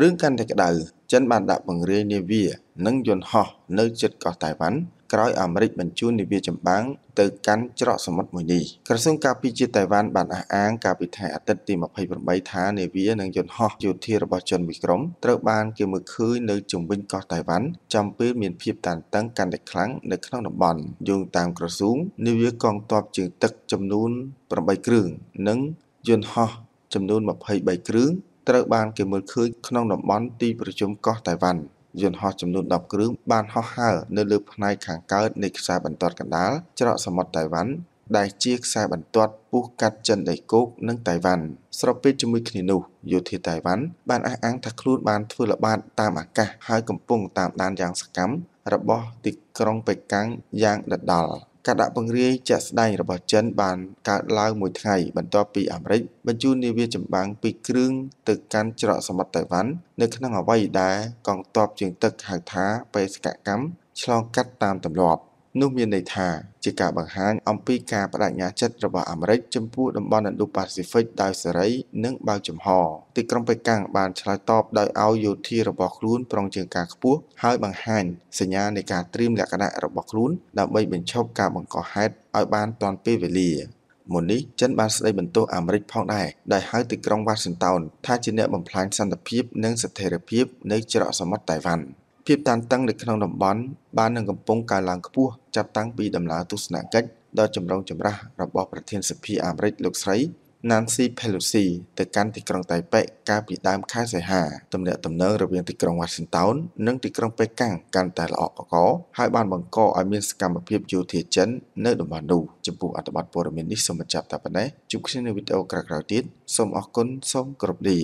រឿងកាន់តែក្តៅចិនបាន ដាក់បង្រាយនាវា និងយន្តហោះនៅជិតកោះតៃវ៉ាន់ក្រោយអាមេរិកបញ្ជូននាវាចម្បាំងទៅកាន់ច្រកសមុទ្រមួយនេះក្រសួងការពារជាតិតៃវ៉ាន់បានអះអាងកាលពីថ្ងៃអាទិត្យទី28ថានាវានិងយន្តហោះយោធារបស់ជនមួយក្រុមត្រូវបានគេមើលឃើញនៅជុំវិញកោះតៃវ៉ាន់ចំពេលមានភាពតានតឹងកាន់តែខ្លាំងនៅក្នុងតំបន់យោងតាមក្រសួងនាវាកងទ័ពជើងទឹកចំនួន8គ្រឿងនិងយន្តហោះចំនួន23គ្រឿងត្រូវបានគេមើលឃើញក្នុងតំបន់ទីប្រជុំកោះតៃវ៉ាន់យន្តហោះចំនួន10គ្រឿងបានហោះហើរនៅលើផ្នែកខាងកើតនៃខ្សែបន្ទាត់កណ្ដាលច្រកសមុទ្រតៃវ៉ាន់ដែលជាខ្សែបន្ទាត់ពុះកាត់ចិនដីគោកនិងតៃវ៉ាន់ស្របពេលជាមួយគ្នានោះយោធាតៃវ៉ាន់បានអះអាងថាខ្លួនបានធ្វើល្បាតតាមអាកាសហើយកំពុង តាមដានយ៉ាងសកម្មរបស់ ទីក្រុងបេកាំងយ៉ាងដដាល់ការដាក់ពង្រាយជាក់ស្ដែងរបស់ចិនបានកើតឡើងមួយថ្ងៃបន្ទាប់ពីអាមេរិកបញ្ជូននាវាចម្បាំងពីរគ្រឿងទៅកាន់ច្រកសមុទ្រតៃវ៉ាន់នៅក្នុងអ្វីដែលកងទ័ពជើងទឹកហៅថាបេសកកម្មឆ្លងកាត់តាមទម្លាប់នោះមានន័យថាជាការបង្ហាញអំពីការបដិញ្ញាចិត្តរបស់អាមេរិកចំពោះតំបន់ Indo-Pacific ដោយសេរី និងបើកចំហទីក្រុងប៉េកាំងបានឆ្លើយតបដោយឲ្យយោធារបស់ខ្លួនប្រុងជាងការខ្ពស់ហើយបង្ហាញសញ្ញានៃការត្រៀមលក្ខណៈរបស់ខ្លួនដើម្បីបញ្ឈប់ការបង្កហេតុឲ្យបានទាន់ពេលវេលាមុននេះចិនបានស្ដីបន្ទោសអាមេរិកផងដែរដែលហៅទីក្រុងវ៉ាស៊ីនតោនថាជាអ្នកបំផ្លាញសន្តិភាព និងស្ថិរភាពនៃច្រកសមុទ្រតៃវ៉ាន់។ភាពតានតឹងនៅក្នុងតំបន់បាននឹងកំពុងកើនឡើងខ្ពស់ចាប់តាំងពីដំណើរទស្សនកិច្ចដ៏ចម្រូងចម្រាសរបស់ប្រធានសភាអាមេរិកលោកស្រី Nancy Pelosi ទៅកាន់ទីក្រុងតៃប៉េកាលពីដើមខែសីហាទំនាក់ទំនងរវាងទីក្រុង Washington និងទីក្រុងប៉េកាំងកាន់តែល្អកកហើយបានបង្កឲ្យមានសកម្មភាពយោធាចិននៅតំបន់នោះចំពោះអត្ថបទព័ត៌មាននេះសូមបញ្ចប់តែប៉ុណ្ណេះជួបគ្នានៅវីដេអូក្រោយៗទៀតសូមអរគុណសូមគោរពលា